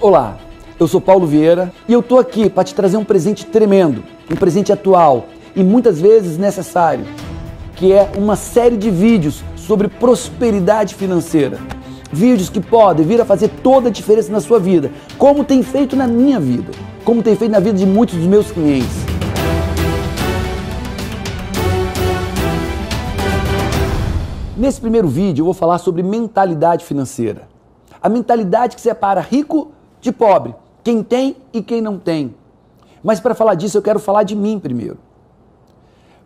Olá, eu sou Paulo Vieira e eu tô aqui para te trazer um presente tremendo, um presente atual e muitas vezes necessário, que é uma série de vídeos sobre prosperidade financeira. Vídeos que podem vir a fazer toda a diferença na sua vida, como tem feito na minha vida, como tem feito na vida de muitos dos meus clientes. Nesse primeiro vídeo eu vou falar sobre mentalidade financeira. A mentalidade que separa rico de pobre, quem tem e quem não tem. Mas para falar disso, eu quero falar de mim primeiro.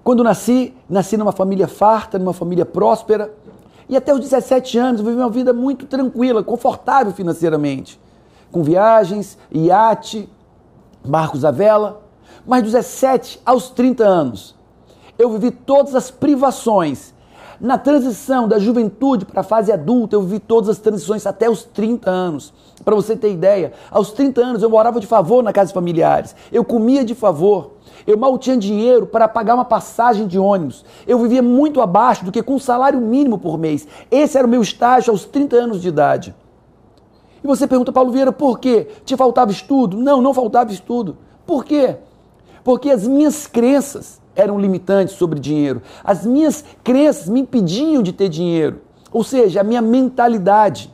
Quando nasci, nasci numa família farta, numa família próspera, e até os 17 anos vivi uma vida muito tranquila, confortável financeiramente, com viagens, iate, barcos à vela. Mas dos 17 aos 30 anos, eu vivi todas as privações na transição da juventude para a fase adulta, eu vi todas as transições até os 30 anos. Para você ter ideia, aos 30 anos eu morava de favor na casa de familiares, eu comia de favor, eu mal tinha dinheiro para pagar uma passagem de ônibus, eu vivia muito abaixo do que com salário mínimo por mês. Esse era o meu estágio aos 30 anos de idade. E você pergunta, Paulo Vieira, por quê? Te faltava estudo? Não, não faltava estudo. Por quê? Porque as minhas crenças eram limitantes sobre dinheiro. As minhas crenças me impediam de ter dinheiro, ou seja, a minha mentalidade.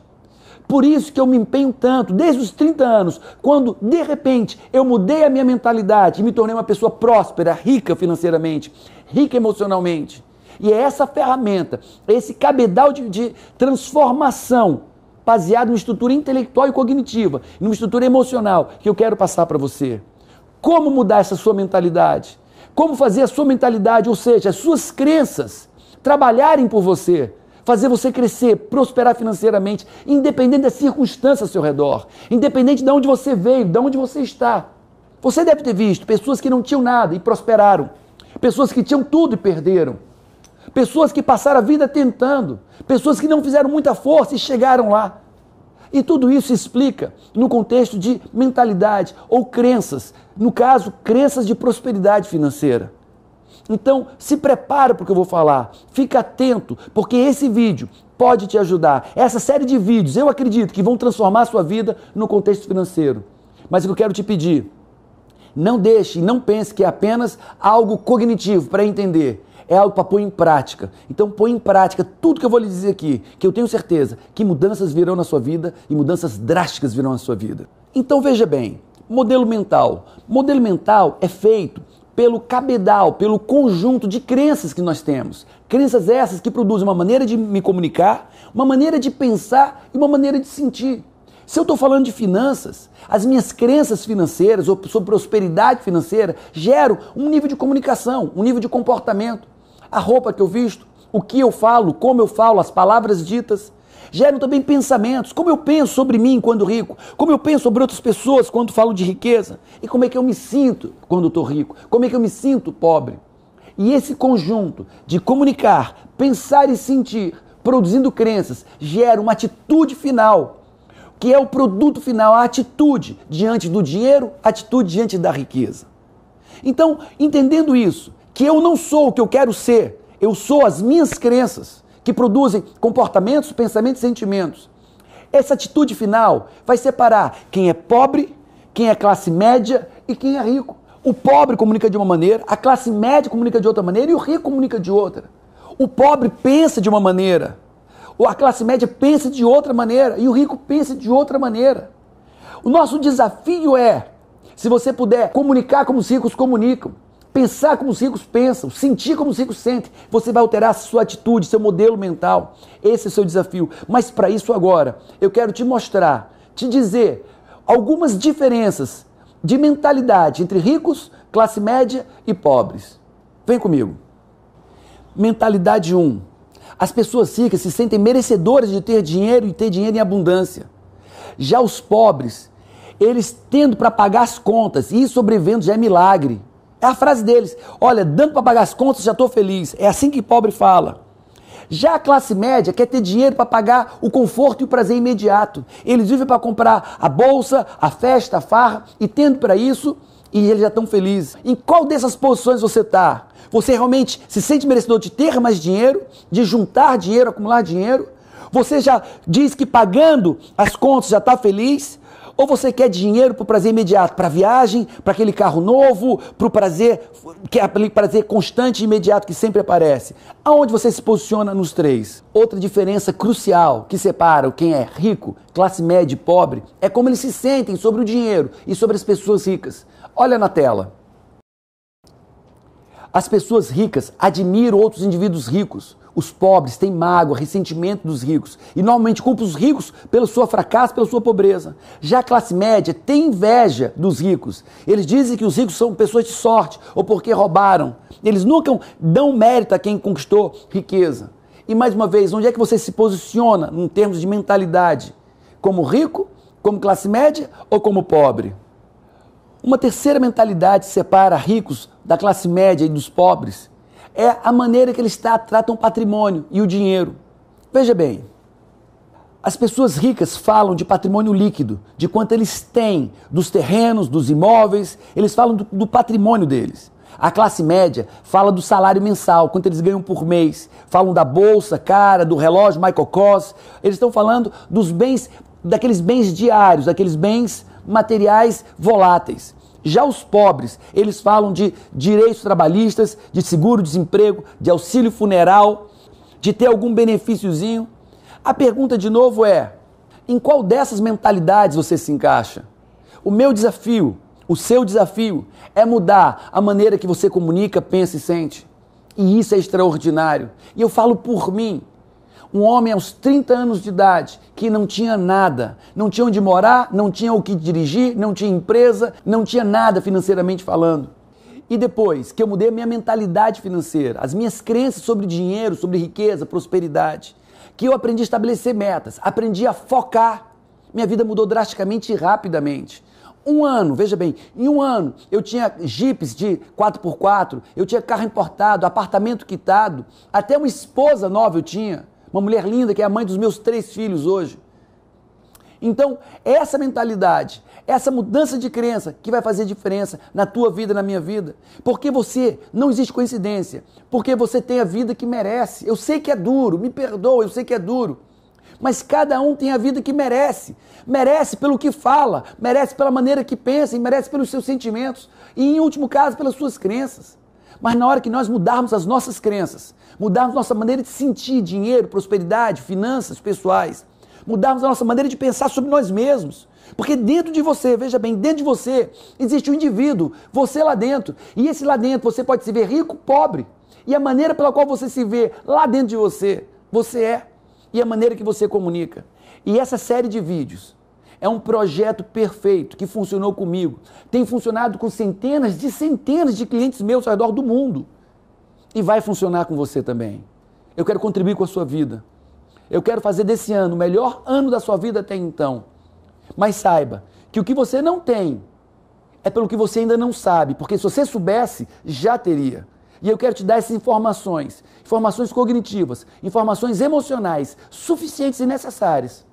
Por isso que eu me empenho tanto, desde os 30 anos, quando de repente eu mudei a minha mentalidade e me tornei uma pessoa próspera, rica financeiramente, rica emocionalmente. E é essa ferramenta, esse cabedal de, de transformação baseado numa estrutura intelectual e cognitiva, numa estrutura emocional que eu quero passar para você. Como mudar essa sua mentalidade? como fazer a sua mentalidade, ou seja, as suas crenças, trabalharem por você, fazer você crescer, prosperar financeiramente, independente das circunstâncias ao seu redor, independente de onde você veio, de onde você está. Você deve ter visto pessoas que não tinham nada e prosperaram, pessoas que tinham tudo e perderam, pessoas que passaram a vida tentando, pessoas que não fizeram muita força e chegaram lá. E tudo isso explica no contexto de mentalidade ou crenças, no caso, crenças de prosperidade financeira. Então, se prepara para o que eu vou falar, fica atento, porque esse vídeo pode te ajudar. Essa série de vídeos, eu acredito que vão transformar a sua vida no contexto financeiro. Mas o que eu quero te pedir, não deixe, não pense que é apenas algo cognitivo para entender é algo para pôr em prática. Então põe em prática tudo que eu vou lhe dizer aqui, que eu tenho certeza que mudanças virão na sua vida e mudanças drásticas virão na sua vida. Então veja bem, modelo mental. Modelo mental é feito pelo cabedal, pelo conjunto de crenças que nós temos. Crenças essas que produzem uma maneira de me comunicar, uma maneira de pensar e uma maneira de sentir. Se eu estou falando de finanças, as minhas crenças financeiras ou sobre prosperidade financeira geram um nível de comunicação, um nível de comportamento a roupa que eu visto, o que eu falo, como eu falo, as palavras ditas. Geram também pensamentos, como eu penso sobre mim quando rico, como eu penso sobre outras pessoas quando falo de riqueza, e como é que eu me sinto quando estou rico, como é que eu me sinto pobre. E esse conjunto de comunicar, pensar e sentir, produzindo crenças, gera uma atitude final, que é o produto final, a atitude diante do dinheiro, a atitude diante da riqueza. Então, entendendo isso, que eu não sou o que eu quero ser, eu sou as minhas crenças, que produzem comportamentos, pensamentos e sentimentos. Essa atitude final vai separar quem é pobre, quem é classe média e quem é rico. O pobre comunica de uma maneira, a classe média comunica de outra maneira e o rico comunica de outra. O pobre pensa de uma maneira, a classe média pensa de outra maneira e o rico pensa de outra maneira. O nosso desafio é, se você puder, comunicar como os ricos comunicam pensar como os ricos pensam, sentir como os ricos sentem. Você vai alterar sua atitude, seu modelo mental. Esse é o seu desafio. Mas para isso agora, eu quero te mostrar, te dizer algumas diferenças de mentalidade entre ricos, classe média e pobres. Vem comigo. Mentalidade 1. As pessoas ricas se sentem merecedoras de ter dinheiro e ter dinheiro em abundância. Já os pobres, eles tendo para pagar as contas e sobrevivendo já é milagre. É a frase deles. Olha, dando para pagar as contas, já estou feliz. É assim que pobre fala. Já a classe média quer ter dinheiro para pagar o conforto e o prazer imediato. Eles vivem para comprar a bolsa, a festa, a farra, e tendo para isso, e eles já estão felizes. Em qual dessas posições você está? Você realmente se sente merecedor de ter mais dinheiro, de juntar dinheiro, acumular dinheiro? Você já diz que pagando as contas já está feliz? Ou você quer dinheiro para o prazer imediato, para a viagem, para aquele carro novo, para o prazer, que é aquele prazer constante e imediato que sempre aparece? Aonde você se posiciona nos três? Outra diferença crucial que separa quem é rico, classe média e pobre é como eles se sentem sobre o dinheiro e sobre as pessoas ricas. Olha na tela. As pessoas ricas admiram outros indivíduos ricos, os pobres têm mágoa, ressentimento dos ricos e normalmente culpa os ricos pelo seu fracasso, pela sua pobreza. Já a classe média tem inveja dos ricos. Eles dizem que os ricos são pessoas de sorte ou porque roubaram. Eles nunca dão mérito a quem conquistou riqueza. E mais uma vez, onde é que você se posiciona em termos de mentalidade? Como rico, como classe média ou como pobre? Uma terceira mentalidade separa ricos da classe média e dos pobres é a maneira que eles tratam o patrimônio e o dinheiro. Veja bem, as pessoas ricas falam de patrimônio líquido, de quanto eles têm, dos terrenos, dos imóveis, eles falam do, do patrimônio deles. A classe média fala do salário mensal, quanto eles ganham por mês, falam da bolsa, cara, do relógio Michael Kors. Eles estão falando dos bens, daqueles bens diários, daqueles bens materiais voláteis. Já os pobres, eles falam de direitos trabalhistas, de seguro-desemprego, de auxílio funeral, de ter algum benefíciozinho. A pergunta de novo é: em qual dessas mentalidades você se encaixa? O meu desafio, o seu desafio, é mudar a maneira que você comunica, pensa e sente. E isso é extraordinário. E eu falo por mim um homem aos 30 anos de idade que não tinha nada, não tinha onde morar, não tinha o que dirigir, não tinha empresa, não tinha nada financeiramente falando. E depois que eu mudei a minha mentalidade financeira, as minhas crenças sobre dinheiro, sobre riqueza, prosperidade, que eu aprendi a estabelecer metas, aprendi a focar, minha vida mudou drasticamente e rapidamente. Um ano, veja bem, em um ano eu tinha jipes de 4x4, eu tinha carro importado, apartamento quitado, até uma esposa nova eu tinha. Uma mulher linda que é a mãe dos meus três filhos hoje. Então, essa mentalidade, essa mudança de crença que vai fazer diferença na tua vida, na minha vida. Porque você não existe coincidência. Porque você tem a vida que merece. Eu sei que é duro, me perdoa, eu sei que é duro. Mas cada um tem a vida que merece. Merece pelo que fala, merece pela maneira que pensa, e merece pelos seus sentimentos e, em último caso, pelas suas crenças. Mas na hora que nós mudarmos as nossas crenças, mudarmos nossa maneira de sentir dinheiro, prosperidade, finanças pessoais, mudarmos a nossa maneira de pensar sobre nós mesmos. Porque dentro de você, veja bem, dentro de você existe o um indivíduo, você lá dentro. E esse lá dentro você pode se ver rico, pobre. E a maneira pela qual você se vê lá dentro de você, você é. E a maneira que você comunica. E essa série de vídeos é um projeto perfeito que funcionou comigo. Tem funcionado com centenas de centenas de clientes meus ao redor do mundo. E vai funcionar com você também. Eu quero contribuir com a sua vida. Eu quero fazer desse ano o melhor ano da sua vida até então. Mas saiba que o que você não tem é pelo que você ainda não sabe, porque se você soubesse, já teria. E eu quero te dar essas informações, informações cognitivas, informações emocionais suficientes e necessárias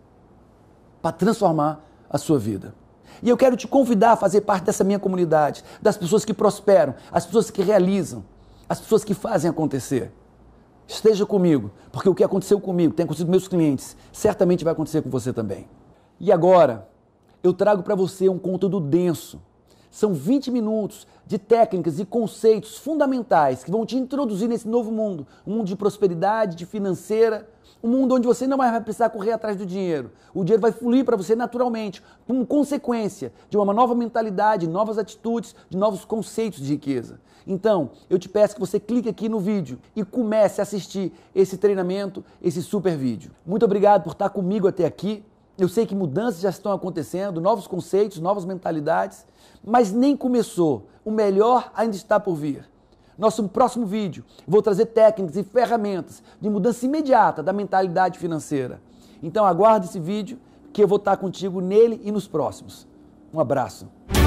para transformar a sua vida. E eu quero te convidar a fazer parte dessa minha comunidade, das pessoas que prosperam, as pessoas que realizam, as pessoas que fazem acontecer. Esteja comigo, porque o que aconteceu comigo, tem acontecido com meus clientes, certamente vai acontecer com você também. E agora, eu trago para você um conteúdo denso são 20 minutos de técnicas e conceitos fundamentais que vão te introduzir nesse novo mundo, um mundo de prosperidade, de financeira, um mundo onde você não mais vai precisar correr atrás do dinheiro. O dinheiro vai fluir para você naturalmente, como consequência de uma nova mentalidade, novas atitudes, de novos conceitos de riqueza. Então, eu te peço que você clique aqui no vídeo e comece a assistir esse treinamento, esse super vídeo. Muito obrigado por estar comigo até aqui. Eu sei que mudanças já estão acontecendo, novos conceitos, novas mentalidades, mas nem começou. O melhor ainda está por vir. Nosso próximo vídeo, vou trazer técnicas e ferramentas de mudança imediata da mentalidade financeira. Então aguarde esse vídeo que eu vou estar contigo nele e nos próximos. Um abraço.